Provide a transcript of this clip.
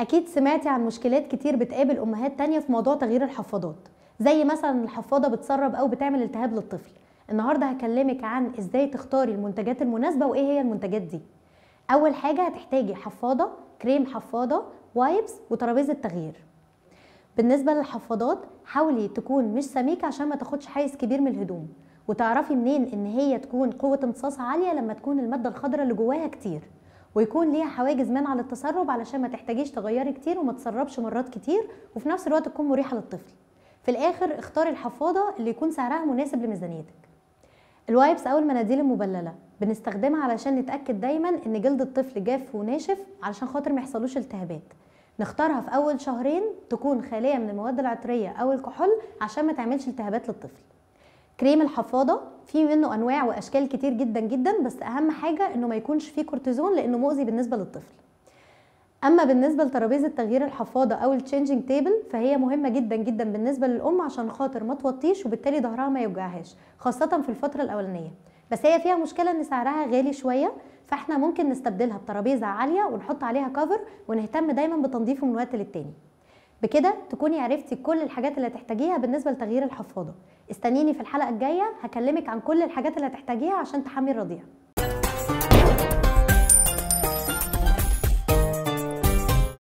اكيد سمعتي عن مشكلات كتير بتقابل امهات تانية في موضوع تغيير الحفاضات زي مثلا الحفاضه بتسرب او بتعمل التهاب للطفل النهارده هكلمك عن ازاي تختاري المنتجات المناسبه وايه هي المنتجات دي اول حاجه هتحتاجي حفاضه كريم حفاضه وايبس وترابيزه تغيير بالنسبه للحفاضات حاولي تكون مش سميكه عشان ما تاخدش حيز كبير من الهدوم وتعرفي منين ان هي تكون قوه امتصاصها عاليه لما تكون الماده الخضراء اللي جواها كتير ويكون ليها حواجز منع للتسرب علشان ما تحتاجيش تغيري كتير وما تسربش مرات كتير وفي نفس الوقت تكون مريحه للطفل في الاخر اختاري الحفاضه اللي يكون سعرها مناسب لميزانيتك الوايبس او المناديل المبلله بنستخدمها علشان نتاكد دايما ان جلد الطفل جاف وناشف علشان خاطر ما يحصلوش التهابات نختارها في اول شهرين تكون خاليه من المواد العطريه او الكحول عشان ما تعملش التهابات للطفل كريم الحفاضه في منه انواع واشكال كتير جدا جدا بس اهم حاجه انه ما يكونش فيه كورتيزون لانه مؤذي بالنسبه للطفل اما بالنسبه لترابيزه تغيير الحفاضه او التشينجينج تيبل فهي مهمه جدا جدا بالنسبه للام عشان خاطر ما توطيش وبالتالي ظهرها ما يوجعهاش خاصه في الفتره الاولانيه بس هي فيها مشكله ان سعرها غالي شويه فاحنا ممكن نستبدلها بترابيزه عاليه ونحط عليها كفر ونهتم دايما بتنظيفه من وقت للتاني بكده تكوني عرفتي كل الحاجات اللي هتحتاجيها بالنسبه لتغيير الحفاضه استنيني في الحلقه الجايه هكلمك عن كل الحاجات اللي هتحتاجيها عشان تحمي الرضيع